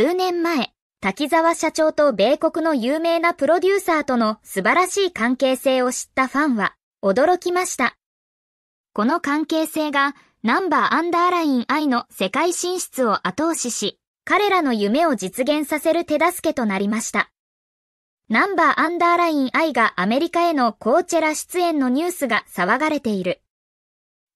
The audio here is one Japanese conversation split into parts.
数年前、滝沢社長と米国の有名なプロデューサーとの素晴らしい関係性を知ったファンは驚きました。この関係性がナンバーアンダーライン I の世界進出を後押しし、彼らの夢を実現させる手助けとなりました。ナンバーアンダーライン愛がアメリカへのコーチェラ出演のニュースが騒がれている。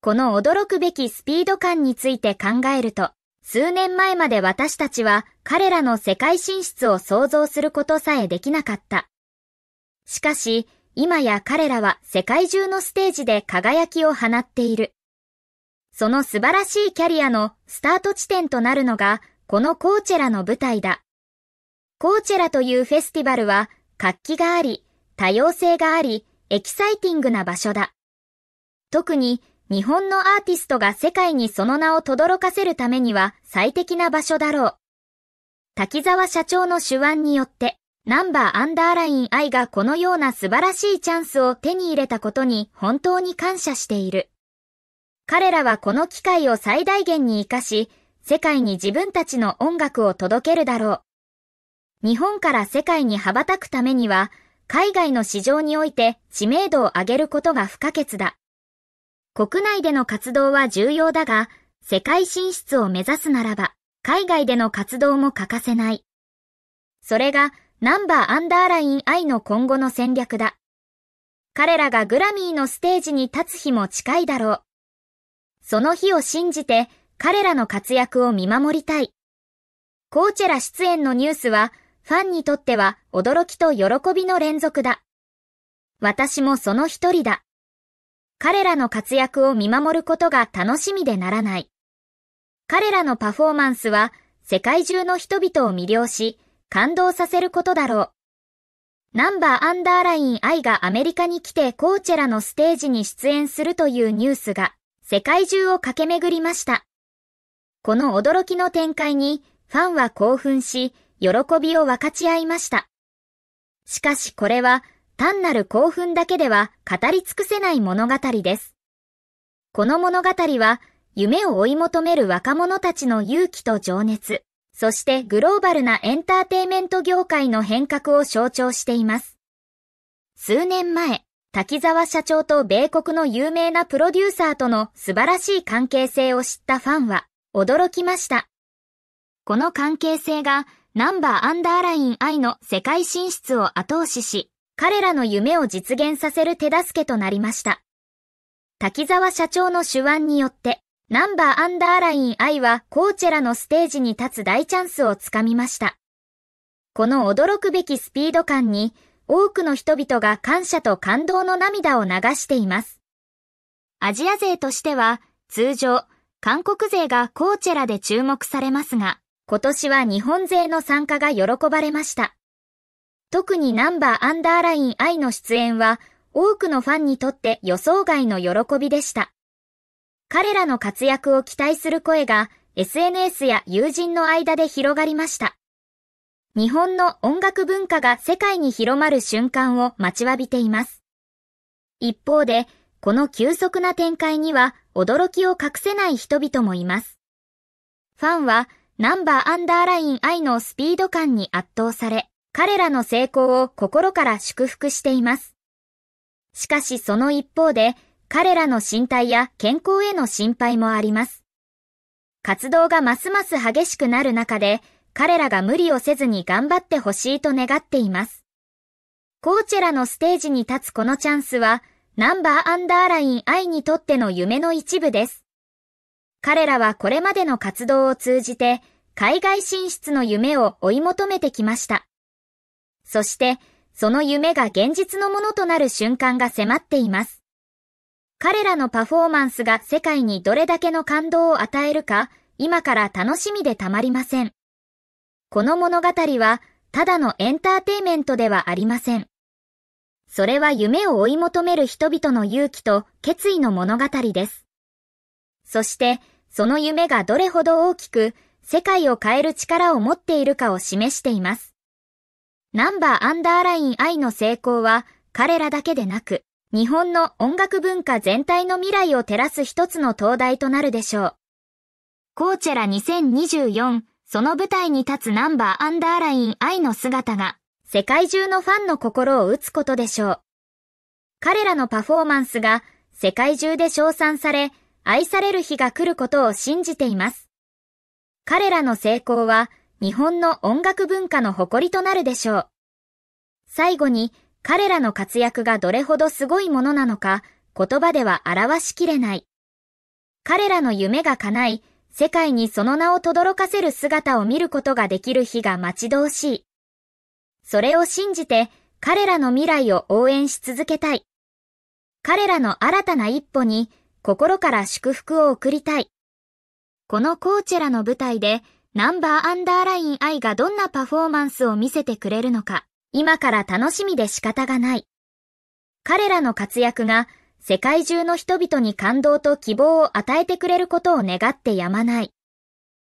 この驚くべきスピード感について考えると、数年前まで私たちは彼らの世界進出を想像することさえできなかった。しかし、今や彼らは世界中のステージで輝きを放っている。その素晴らしいキャリアのスタート地点となるのが、このコーチェラの舞台だ。コーチェラというフェスティバルは、活気があり、多様性があり、エキサイティングな場所だ。特に日本のアーティストが世界にその名を轟かせるためには最適な場所だろう。滝沢社長の手腕によって、ナンバーアンダーライン愛がこのような素晴らしいチャンスを手に入れたことに本当に感謝している。彼らはこの機会を最大限に活かし、世界に自分たちの音楽を届けるだろう。日本から世界に羽ばたくためには、海外の市場において知名度を上げることが不可欠だ。国内での活動は重要だが、世界進出を目指すならば、海外での活動も欠かせない。それが、ナンバーアンダーライン I の今後の戦略だ。彼らがグラミーのステージに立つ日も近いだろう。その日を信じて、彼らの活躍を見守りたい。コーチェラ出演のニュースは、ファンにとっては驚きと喜びの連続だ。私もその一人だ。彼らの活躍を見守ることが楽しみでならない。彼らのパフォーマンスは世界中の人々を魅了し、感動させることだろう。ナンバーアンダーライン愛がアメリカに来てコーチェラのステージに出演するというニュースが世界中を駆け巡りました。この驚きの展開にファンは興奮し、喜びを分かち合いました。しかしこれは単なる興奮だけでは語り尽くせない物語です。この物語は、夢を追い求める若者たちの勇気と情熱、そしてグローバルなエンターテイメント業界の変革を象徴しています。数年前、滝沢社長と米国の有名なプロデューサーとの素晴らしい関係性を知ったファンは驚きました。この関係性がナンバーアンダーライン I の世界進出を後押しし、彼らの夢を実現させる手助けとなりました。滝沢社長の手腕によって、ナンバーアンダーライン I はコーチェラのステージに立つ大チャンスをつかみました。この驚くべきスピード感に、多くの人々が感謝と感動の涙を流しています。アジア勢としては、通常、韓国勢がコーチェラで注目されますが、今年は日本勢の参加が喜ばれました。特にナンバーアンダーライン I の出演は多くのファンにとって予想外の喜びでした。彼らの活躍を期待する声が SNS や友人の間で広がりました。日本の音楽文化が世界に広まる瞬間を待ちわびています。一方で、この急速な展開には驚きを隠せない人々もいます。ファンはナンバーアンダーライン I のスピード感に圧倒され、彼らの成功を心から祝福しています。しかしその一方で、彼らの身体や健康への心配もあります。活動がますます激しくなる中で、彼らが無理をせずに頑張ってほしいと願っています。コーチェラのステージに立つこのチャンスは、ナンバーアンダーライン I にとっての夢の一部です。彼らはこれまでの活動を通じて、海外進出の夢を追い求めてきました。そしてその夢が現実のものとなる瞬間が迫っています。彼らのパフォーマンスが世界にどれだけの感動を与えるか、今から楽しみでたまりません。この物語は、ただのエンターテイメントではありません。それは夢を追い求める人々の勇気と決意の物語です。そして、その夢がどれほど大きく、世界を変える力を持っているかを示しています。ナンバーアンダーライン I の成功は彼らだけでなく、日本の音楽文化全体の未来を照らす一つの灯台となるでしょう。コーチェラ2024、その舞台に立つナンバーアンダーライン I の姿が、世界中のファンの心を打つことでしょう。彼らのパフォーマンスが、世界中で称賛され、愛される日が来ることを信じています。彼らの成功は、日本の音楽文化の誇りとなるでしょう。最後に、彼らの活躍がどれほどすごいものなのか、言葉では表しきれない。彼らの夢が叶い、世界にその名を轟かせる姿を見ることができる日が待ち遠しい。それを信じて、彼らの未来を応援し続けたい。彼らの新たな一歩に、心から祝福を送りたい。このコーチェラの舞台で、ナンバーアンダーライン I がどんなパフォーマンスを見せてくれるのか、今から楽しみで仕方がない。彼らの活躍が世界中の人々に感動と希望を与えてくれることを願ってやまない。